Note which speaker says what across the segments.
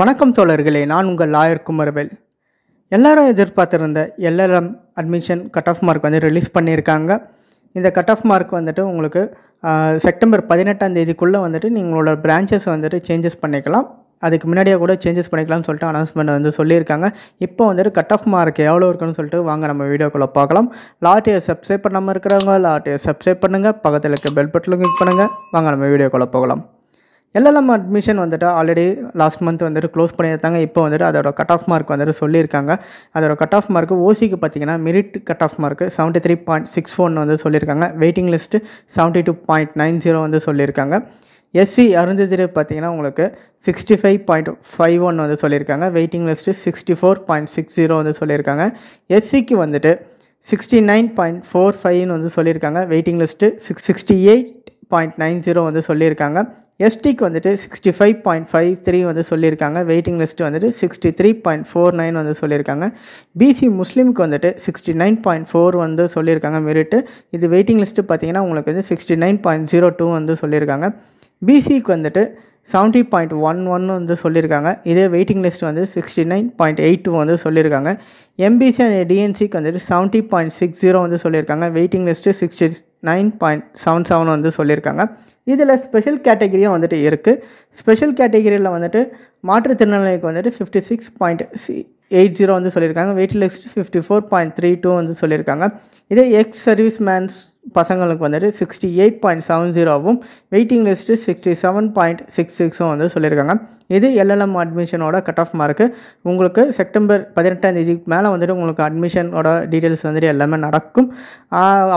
Speaker 1: வணக்கம் தோழர்களே நான் உங்கள் லாயர் குமரவேல் எல்லாரும் எதிர்பார்த்துருந்த LLM admission cut off mark வந்து ரிலீஸ் பண்ணியிருக்காங்க இந்த கட் ஆஃப் மார்க் வந்துட்டு உங்களுக்கு செப்டம்பர் பதினெட்டாம் தேதிக்குள்ளே வந்துட்டு நீங்களோட பிரான்ச்சஸ் வந்துட்டு சேஞ்சஸ் பண்ணிக்கலாம் அதுக்கு முன்னாடியே கூட சேஞ்சஸ் பண்ணிக்கலாம்னு சொல்லிட்டு அனௌன்ஸ்மெண்ட் வந்து சொல்லியிருக்காங்க இப்போ வந்துட்டு கட் ஆஃப் மார்க் எவ்வளோ இருக்குன்னு சொல்லிட்டு வாங்க நம்ம வீடியோக்குள்ளே பார்க்கலாம் லாட்டியை சப்ஸ்கிரைப் பண்ணாமல் இருக்கிறவங்க லாட்டியை சப்ஸ்கிரைப் பண்ணுங்கள் பக்கத்தில் இருக்க பெல் பட்டனும் கிளிக் பண்ணுங்கள் வாங்க நம்ம வீடியோக்குள்ளே போகலாம் எல்எல்எம் அட்மிஷன் வந்துட்டு ஆல்ரெடி லாஸ்ட் மந்த் வந்துட்டு க்ளோஸ் பண்ணியிருந்தாங்க இப்போ வந்துட்டு அதோட கட் ஆஃப் மார்க் வந்துட்டு சொல்லியிருக்காங்க அதோட கட் ஆஃப் மார்க் ஓசிக்கு பார்த்தீங்கன்னா merit cut off mark seventy three point six one வந்து சொல்லியிருக்காங்க waiting list seventy two point nine zero வந்து சொல்லியிருக்காங்க எஸ்சி அருந்ததிரி பார்த்தீங்கன்னா உங்களுக்கு sixty five point five one வந்து சொல்லியிருக்காங்க waiting list sixty four point six zero வந்து சொல்லியிருக்காங்க எஸ்சிக்கு வந்துட்டு சிக்ஸ்டி நைன் பாயிண்ட் ஃபோர் ஃபைவ்னு வந்து சொல்லியிருக்காங்க waiting list six sixty eight point nine zero வந்து சொல்லியிருக்காங்க எஸ்டிக்கு வந்துட்டு sixty five point five three வந்து சொல்லியிருக்காங்க வெயிட்டிங் லிஸ்ட்டு வந்துட்டு sixty three point four nine வந்து சொல்லியிருக்காங்க பிசி முஸ்லீமுக்கு வந்துட்டு சிக்ஸ்டி நைன் பாயிண்ட் ஃபோர் வந்து சொல்லியிருக்காங்க மெரிட்டு இது வெயிட்டிங் லிஸ்ட்டு பார்த்தீங்கன்னா உங்களுக்கு வந்து sixty nine point zero two வந்து சொல்லியிருக்காங்க பிசிக்கு வந்துட்டு செவன்ட்டி பாயிண்ட் ஒன் ஒன் வந்து சொல்லியிருக்காங்க இதே வெயிட்டிங் லிஸ்ட் வந்து sixty nine point eight two வந்து சொல்லியிருக்காங்க எம்பிசி அண்ட் டிஎன்சிக்கு வந்துட்டு செவன்ட்டி பாயிண்ட் சிக்ஸ் ஜீரோ வந்து சொல்லியிருக்காங்க waiting list sixty nine point seven seven வந்து சொல்லியிருக்காங்க இதில் ஸ்பெஷல் கேட்டகிரியும் வந்துட்டு இருக்குது ஸ்பெஷல் கேட்டகிரியில் வந்துட்டு மாற்றுத்திறனாளிகளுக்கு வந்துட்டு ஃபிஃப்டி சிக்ஸ் பாயிண்ட் சி எயிட் ஜீரோ வந்து சொல்லியிருக்காங்க wait list fifty four point three two வந்து சொல்லியிருக்காங்க இதே எக்ஸ் சர்வீஸ் மேன்ஸ் பசங்களுக்கு வந்துட்டு சிக்ஸ்டி எயிட் பாயிண்ட் செவன் ஜீரோவும் waiting list sixty seven point six சிக்ஸும் வந்து சொல்லியிருக்காங்க இது எல்எல்எம் அட்மிஷனோட கட் ஆஃப் மார்க்கு உங்களுக்கு செப்டம்பர் பதினெட்டாம் தேதிக்கு மேலே வந்துட்டு உங்களுக்கு அட்மிஷனோட டீட்டெயில்ஸ் வந்துட்டு எல்லாமே நடக்கும்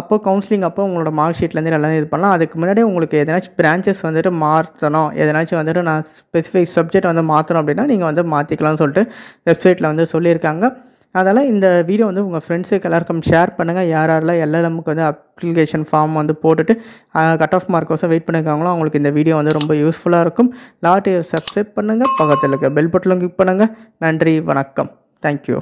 Speaker 1: அப்போ கவுன்சிலிங் அப்போ உங்களோட மார்க் ஷீட்லேருந்து எல்லாமே இது பண்ணலாம் அதுக்கு முன்னாடி உங்களுக்கு எதனாச்சும் பிரான்ச்சஸ் வந்துட்டு மாற்றணும் எதனாச்சும் வந்துட்டு நான் ஸ்பெசிஃபிக் சப்ஜெக்ட் வந்து மாற்றணும் அப்படின்னா நீங்கள் வந்து மாற்றிக்கலாம்னு சொல்லிட்டு வெப்சைட்டில் வந்து சொல்லியிருக்காங்க அதனால் இந்த வீடியோ வந்து உங்கள் ஃப்ரெண்ட்ஸுக்கு எல்லாருக்கும் ஷேர் பண்ணுங்கள் யார் யாரெல்லாம் எல்எல்எம்க்கு வந்து அப்ளிகேஷன் ஃபார்ம் வந்து போட்டுட்டு கட் ஆஃப் மார்க்கோசம் வெயிட் பண்ணிக்காங்களோ அவங்களுக்கு இந்த வீடியோ வந்து ரொம்ப யூஸ்ஃபுல்லாக இருக்கும் லாட்டியை சப்ஸ்கிரைப் பண்ணுங்கள் பக்கத்தில் இருக்க பெல் பட்டில் கிளிக் பண்ணுங்கள் நன்றி வணக்கம் தேங்க்யூ